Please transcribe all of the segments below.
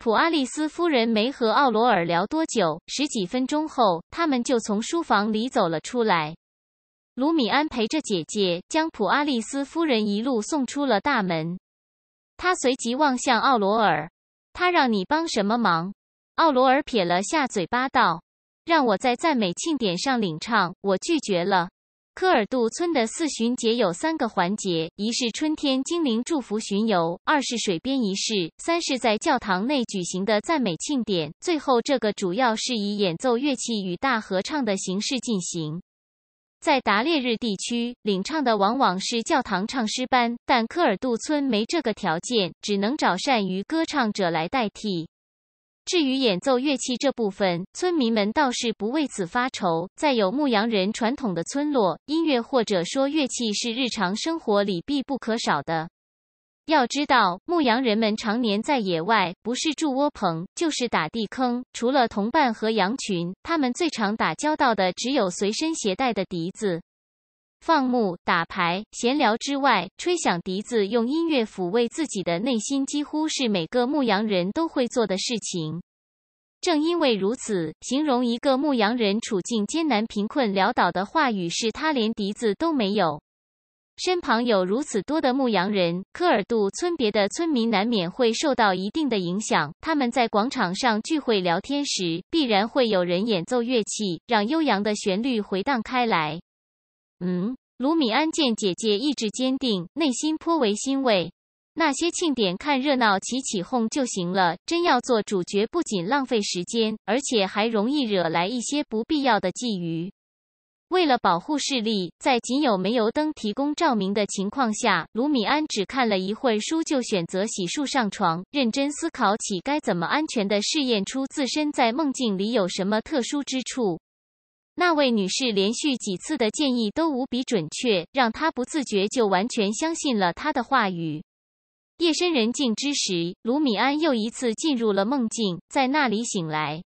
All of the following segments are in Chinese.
普阿利斯夫人没和奥罗尔聊多久，十几分钟后，他们就从书房里走了出来。卢米安陪着姐姐将普阿利斯夫人一路送出了大门。他随即望向奥罗尔：“他让你帮什么忙？”奥罗尔撇了下嘴巴道：“让我在赞美庆典上领唱，我拒绝了。”科尔杜村的四巡节有三个环节：一是春天精灵祝福巡游，二是水边仪式，三是在教堂内举行的赞美庆典。最后这个主要是以演奏乐器与大合唱的形式进行。在达列日地区，领唱的往往是教堂唱诗班，但科尔杜村没这个条件，只能找善于歌唱者来代替。至于演奏乐器这部分，村民们倒是不为此发愁。在有牧羊人传统的村落，音乐或者说乐器是日常生活里必不可少的。要知道，牧羊人们常年在野外，不是住窝棚，就是打地坑。除了同伴和羊群，他们最常打交道的只有随身携带的笛子。放牧、打牌、闲聊之外，吹响笛子，用音乐抚慰自己的内心，几乎是每个牧羊人都会做的事情。正因为如此，形容一个牧羊人处境艰难、贫困潦倒的话语是他连笛子都没有。身旁有如此多的牧羊人，科尔杜村别的村民难免会受到一定的影响。他们在广场上聚会聊天时，必然会有人演奏乐器，让悠扬的旋律回荡开来。嗯，卢米安见姐姐意志坚定，内心颇为欣慰。那些庆典看热闹、起起哄就行了，真要做主角，不仅浪费时间，而且还容易惹来一些不必要的觊觎。为了保护视力，在仅有煤油灯提供照明的情况下，卢米安只看了一会书，就选择洗漱上床，认真思考起该怎么安全的试验出自身在梦境里有什么特殊之处。那位女士连续几次的建议都无比准确，让她不自觉就完全相信了她的话语。夜深人静之时，卢米安又一次进入了梦境，在那里醒来，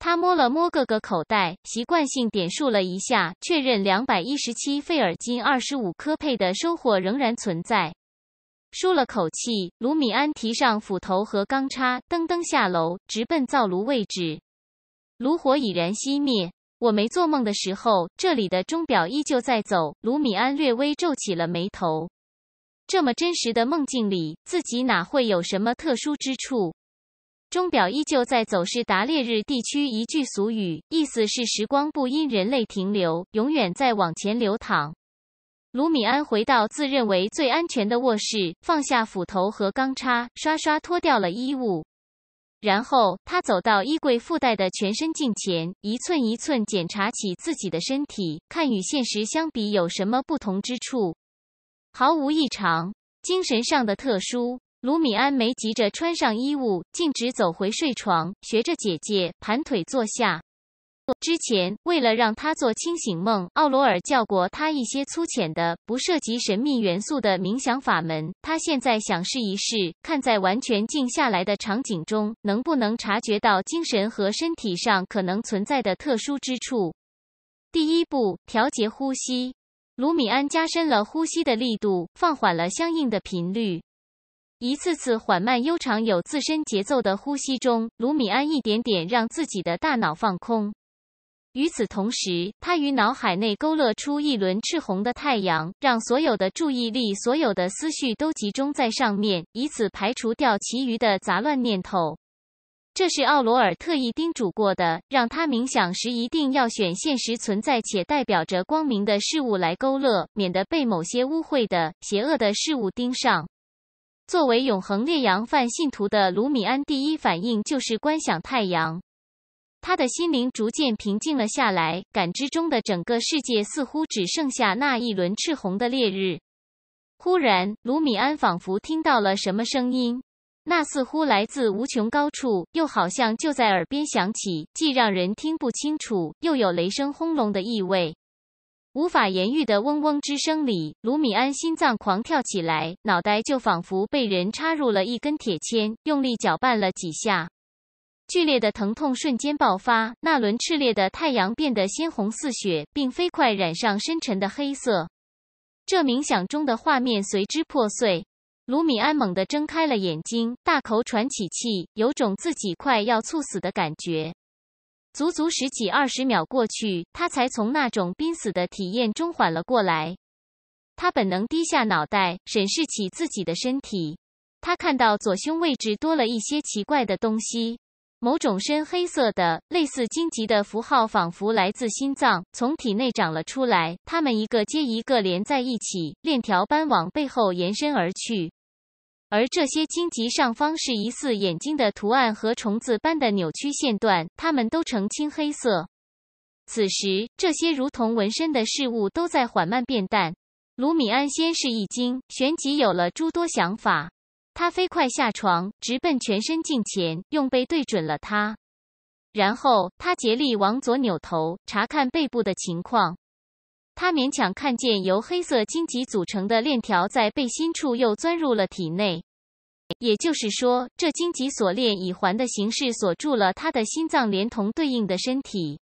他摸了摸各个口袋，习惯性点数了一下，确认两百一十七费尔金、二十五科佩的收获仍然存在。舒了口气，卢米安提上斧头和钢叉，噔噔下楼，直奔灶炉位置。炉火已然熄灭。我没做梦的时候，这里的钟表依旧在走。卢米安略微皱起了眉头。这么真实的梦境里，自己哪会有什么特殊之处？钟表依旧在走，是达列日地区一句俗语，意思是时光不因人类停留，永远在往前流淌。卢米安回到自认为最安全的卧室，放下斧头和钢叉，刷刷脱掉了衣物。然后他走到衣柜附带的全身镜前，一寸一寸检查起自己的身体，看与现实相比有什么不同之处。毫无异常，精神上的特殊。卢米安没急着穿上衣物，径直走回睡床，学着姐姐盘腿坐下。之前为了让他做清醒梦，奥罗尔教过他一些粗浅的、不涉及神秘元素的冥想法门。他现在想试一试，看在完全静下来的场景中，能不能察觉到精神和身体上可能存在的特殊之处。第一步，调节呼吸。卢米安加深了呼吸的力度，放缓了相应的频率。一次次缓慢悠长、有自身节奏的呼吸中，卢米安一点点让自己的大脑放空。与此同时，他于脑海内勾勒出一轮赤红的太阳，让所有的注意力、所有的思绪都集中在上面，以此排除掉其余的杂乱念头。这是奥罗尔特意叮嘱过的，让他冥想时一定要选现实存在且代表着光明的事物来勾勒，免得被某些污秽的、邪恶的事物盯上。作为永恒烈阳犯信徒的卢米安，第一反应就是观想太阳。他的心灵逐渐平静了下来，感知中的整个世界似乎只剩下那一轮赤红的烈日。忽然，卢米安仿佛听到了什么声音，那似乎来自无穷高处，又好像就在耳边响起，既让人听不清楚，又有雷声轰隆的意味。无法言喻的嗡嗡之声里，卢米安心脏狂跳起来，脑袋就仿佛被人插入了一根铁签，用力搅拌了几下。剧烈的疼痛瞬间爆发，那轮炽烈的太阳变得鲜红似血，并飞快染上深沉的黑色。这冥想中的画面随之破碎。卢米安猛地睁开了眼睛，大口喘起气，有种自己快要猝死的感觉。足足十几二十秒过去，他才从那种濒死的体验中缓了过来。他本能低下脑袋，审视起自己的身体。他看到左胸位置多了一些奇怪的东西。某种深黑色的、类似荆棘的符号，仿佛来自心脏，从体内长了出来。它们一个接一个连在一起，链条般往背后延伸而去。而这些荆棘上方是疑似眼睛的图案和虫子般的扭曲线段，它们都呈青黑色。此时，这些如同纹身的事物都在缓慢变淡。卢米安先是一惊，旋即有了诸多想法。他飞快下床，直奔全身镜前，用背对准了它。然后他竭力往左扭头，查看背部的情况。他勉强看见由黑色荆棘组成的链条在背心处又钻入了体内。也就是说，这荆棘锁链以环的形式锁住了他的心脏，连同对应的身体。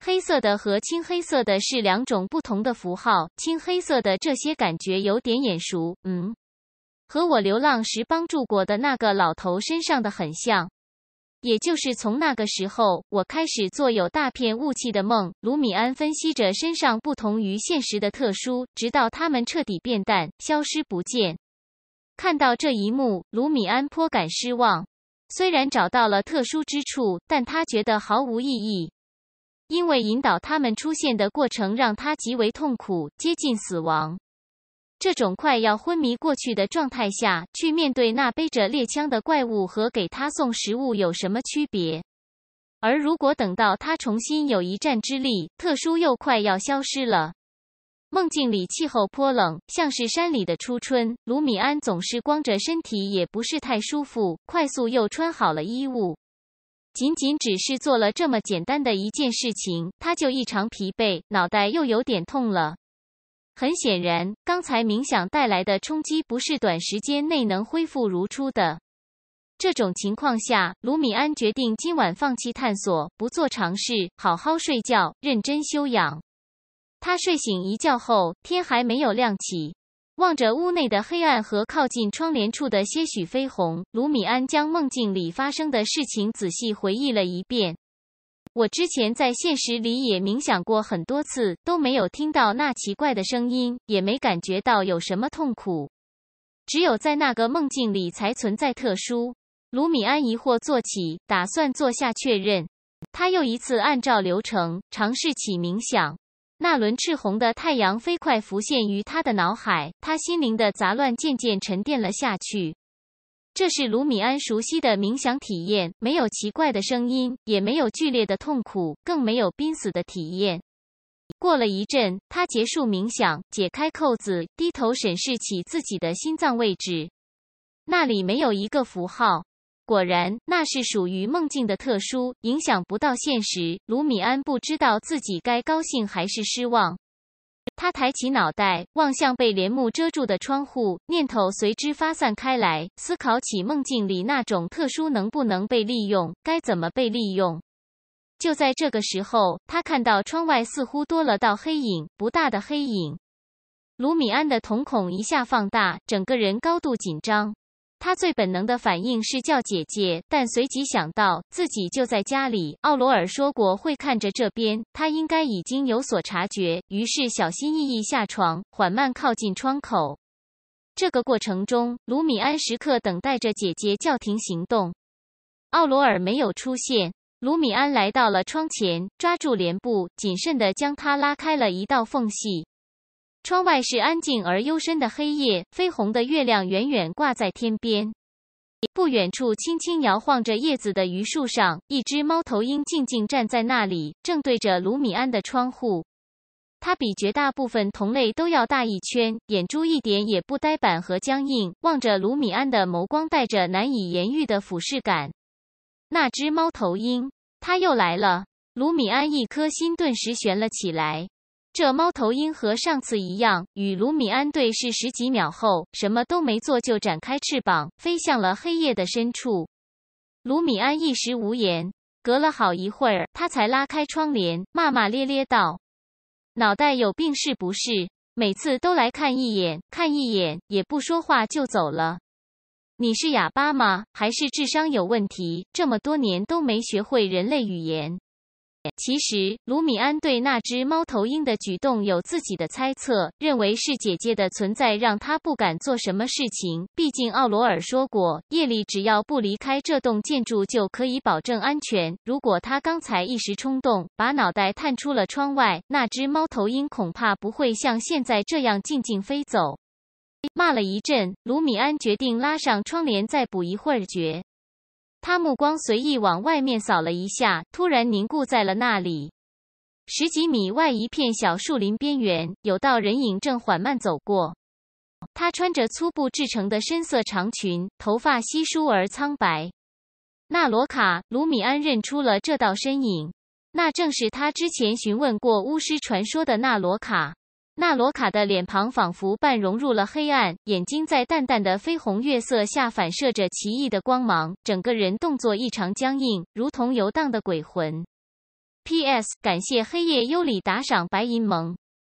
黑色的和青黑色的是两种不同的符号。青黑色的这些感觉有点眼熟，嗯。和我流浪时帮助过的那个老头身上的很像，也就是从那个时候，我开始做有大片雾气的梦。卢米安分析着身上不同于现实的特殊，直到它们彻底变淡，消失不见。看到这一幕，卢米安颇感失望。虽然找到了特殊之处，但他觉得毫无意义，因为引导他们出现的过程让他极为痛苦，接近死亡。这种快要昏迷过去的状态下去面对那背着猎枪的怪物和给他送食物有什么区别？而如果等到他重新有一战之力，特殊又快要消失了。梦境里气候颇冷，像是山里的初春。卢米安总是光着身体，也不是太舒服。快速又穿好了衣物，仅仅只是做了这么简单的一件事情，他就异常疲惫，脑袋又有点痛了。很显然，刚才冥想带来的冲击不是短时间内能恢复如初的。这种情况下，卢米安决定今晚放弃探索，不做尝试，好好睡觉，认真休养。他睡醒一觉后，天还没有亮起，望着屋内的黑暗和靠近窗帘处的些许绯红，卢米安将梦境里发生的事情仔细回忆了一遍。我之前在现实里也冥想过很多次，都没有听到那奇怪的声音，也没感觉到有什么痛苦。只有在那个梦境里才存在特殊。卢米安疑惑坐起，打算坐下确认。他又一次按照流程尝试起冥想，那轮赤红的太阳飞快浮现于他的脑海，他心灵的杂乱渐渐沉淀了下去。这是卢米安熟悉的冥想体验，没有奇怪的声音，也没有剧烈的痛苦，更没有濒死的体验。过了一阵，他结束冥想，解开扣子，低头审视起自己的心脏位置，那里没有一个符号。果然，那是属于梦境的特殊，影响不到现实。卢米安不知道自己该高兴还是失望。他抬起脑袋望向被帘幕遮住的窗户，念头随之发散开来，思考起梦境里那种特殊能不能被利用，该怎么被利用。就在这个时候，他看到窗外似乎多了道黑影，不大的黑影。卢米安的瞳孔一下放大，整个人高度紧张。他最本能的反应是叫姐姐，但随即想到自己就在家里。奥罗尔说过会看着这边，他应该已经有所察觉，于是小心翼翼下床，缓慢靠近窗口。这个过程中，卢米安时刻等待着姐姐叫停行动。奥罗尔没有出现，卢米安来到了窗前，抓住帘布，谨慎地将它拉开了一道缝隙。窗外是安静而幽深的黑夜，绯红的月亮远远挂在天边。不远处，轻轻摇晃着叶子的榆树上，一只猫头鹰静静站在那里，正对着卢米安的窗户。它比绝大部分同类都要大一圈，眼珠一点也不呆板和僵硬，望着卢米安的眸光带着难以言喻的俯视感。那只猫头鹰，它又来了。卢米安一颗心顿时悬了起来。这猫头鹰和上次一样，与卢米安对视十几秒后，什么都没做，就展开翅膀飞向了黑夜的深处。卢米安一时无言，隔了好一会儿，他才拉开窗帘，骂骂咧咧道：“脑袋有病是不？是每次都来看一眼，看一眼也不说话就走了。你是哑巴吗？还是智商有问题？这么多年都没学会人类语言？”其实，卢米安对那只猫头鹰的举动有自己的猜测，认为是姐姐的存在让他不敢做什么事情。毕竟奥罗尔说过，夜里只要不离开这栋建筑，就可以保证安全。如果他刚才一时冲动把脑袋探出了窗外，那只猫头鹰恐怕不会像现在这样静静飞走。骂了一阵，卢米安决定拉上窗帘，再补一会儿觉。他目光随意往外面扫了一下，突然凝固在了那里。十几米外，一片小树林边缘，有道人影正缓慢走过。他穿着粗布制成的深色长裙，头发稀疏而苍白。纳罗卡·卢米安认出了这道身影，那正是他之前询问过巫师传说的纳罗卡。纳罗卡的脸庞仿佛半融入了黑暗，眼睛在淡淡的绯红月色下反射着奇异的光芒，整个人动作异常僵硬，如同游荡的鬼魂。P.S. 感谢黑夜幽里打赏白银盟。